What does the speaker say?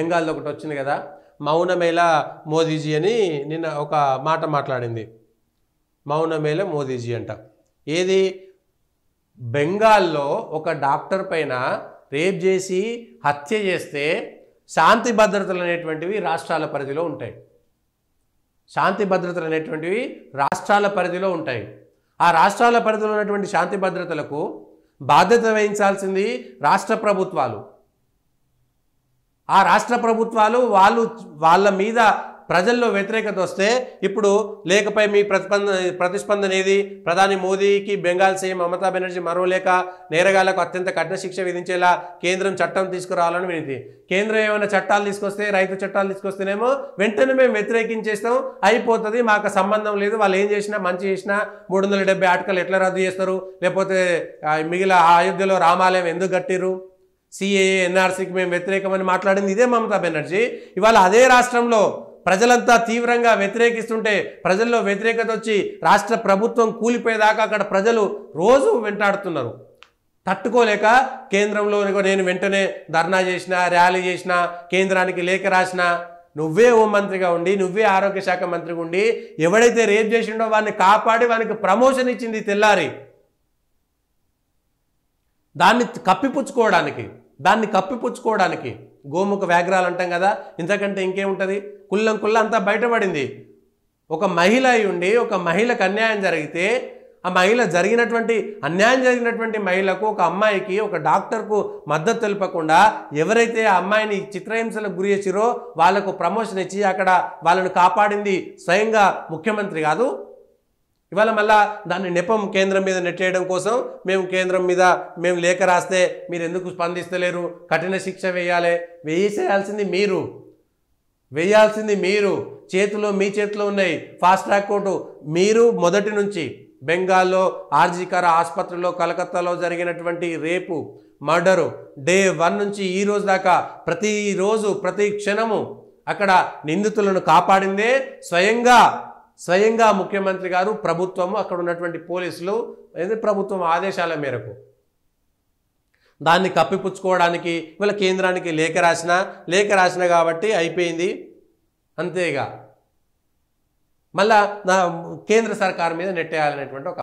బెంగాల్లో ఒకటి వచ్చింది కదా మౌనమేళ మోదీజీ అని నిన్న ఒక మాట మాట్లాడింది మౌనమేళ మోదీజీ అంట ఏది బెంగాల్లో ఒక డాక్టర్ పైన రేప్ చేసి హత్య చేస్తే శాంతి భద్రతలు అనేటువంటివి రాష్ట్రాల పరిధిలో ఉంటాయి శాంతి భద్రతలు అనేటువంటివి రాష్ట్రాల పరిధిలో ఉంటాయి ఆ రాష్ట్రాల పరిధిలో ఉన్నటువంటి శాంతి భద్రతలకు బాధ్యత వహించాల్సింది రాష్ట్ర ప్రభుత్వాలు ఆ రాష్ట్ర ప్రభుత్వాలు వాళ్ళు వాళ్ళ మీద ప్రజల్లో వ్యతిరేకత వస్తే ఇప్పుడు లేకపోయి మీ ప్రతిపంద ప్రతిస్పందన ఏది ప్రధాని మోదీకి బెంగాల్ సీఎం మమతా బెనర్జీ మరో లేక నేరగాళ్లకు అత్యంత కఠిన శిక్ష విధించేలా కేంద్రం చట్టం తీసుకురావాలని వినిది కేంద్రం ఏమైనా చట్టాలు తీసుకొస్తే రైతు చట్టాలు తీసుకొస్తేనేమో వెంటనే మేము వ్యతిరేకించేస్తాం అయిపోతుంది మాకు సంబంధం లేదు వాళ్ళు ఏం చేసినా మంచి చేసినా మూడు వందల ఎట్లా రద్దు చేస్తారు లేకపోతే మిగిలిన అయోధ్యలో రామాలయం ఎందుకు కట్టిరు సిఏఏ ఎన్ఆర్సీకి మేము వ్యతిరేకమని మాట్లాడింది ఇదే మమతా బెనర్జీ ఇవాళ అదే రాష్ట్రంలో ప్రజలంతా తీవ్రంగా వ్యతిరేకిస్తుంటే ప్రజల్లో వ్యతిరేకత వచ్చి రాష్ట్ర ప్రభుత్వం కూలిపోయేదాకా అక్కడ ప్రజలు రోజు వెంటాడుతున్నారు తట్టుకోలేక కేంద్రంలో నేను వెంటనే ధర్నా చేసిన ర్యాలీ చేసిన కేంద్రానికి లేఖ రాసిన నువ్వే హోంమంత్రిగా ఉండి నువ్వే ఆరోగ్య శాఖ మంత్రిగా ఉండి ఎవడైతే రేప్ చేసిండో వాడిని కాపాడి వానికి ప్రమోషన్ ఇచ్చింది తెల్లారి దాన్ని కప్పిపుచ్చుకోవడానికి దాన్ని కప్పిపుచ్చుకోవడానికి గోముఖ వ్యాఘ్రాలు అంటాం కదా ఇంతకంటే ఇంకేముంటుంది కుల్లం కుల్ల అంతా బయటపడింది ఒక మహిళ ఉండి ఒక మహిళకు అన్యాయం జరిగితే ఆ మహిళ జరిగినటువంటి అన్యాయం జరిగినటువంటి మహిళకు ఒక అమ్మాయికి ఒక డాక్టర్కు మద్దతు తెలపకుండా ఎవరైతే ఆ అమ్మాయిని చిత్రహింసలకు గురి చేసిరో వాళ్లకు ప్రమోషన్ ఇచ్చి అక్కడ వాళ్ళను కాపాడింది స్వయంగా ముఖ్యమంత్రి కాదు ఇవాళ మళ్ళా దాన్ని నెపం కేంద్రం మీద నెట్టేయడం కోసం మేము కేంద్రం మీద మేము లేఖ రాస్తే మీరు ఎందుకు స్పందిస్తలేరు కఠిన శిక్ష వేయాలి వేసేయాల్సింది మీరు వేయాల్సింది మీరు చేతిలో మీ చేతిలో ఉన్నాయి ఫాస్ట్ ట్రాక్ కోర్టు మీరు మొదటి నుంచి బెంగాల్లో ఆర్జీకర ఆసుపత్రిలో కలకత్తాలో జరిగినటువంటి రేపు మర్డరు డే వన్ నుంచి ఈ రోజు దాకా ప్రతిరోజు ప్రతి క్షణము అక్కడ నిందితులను కాపాడిందే స్వయంగా స్వయంగా ముఖ్యమంత్రి గారు ప్రభుత్వము అక్కడ ఉన్నటువంటి పోలీసులు ప్రభుత్వం ఆదేశాల మేరకు దాన్ని కప్పిపుచ్చుకోవడానికి వీళ్ళ కేంద్రానికి లేఖ రాసిన లేఖ రాసిన కాబట్టి అయిపోయింది అంతేగా మళ్ళా కేంద్ర సర్కారు మీద నెట్టేయాలనేటువంటి ఒక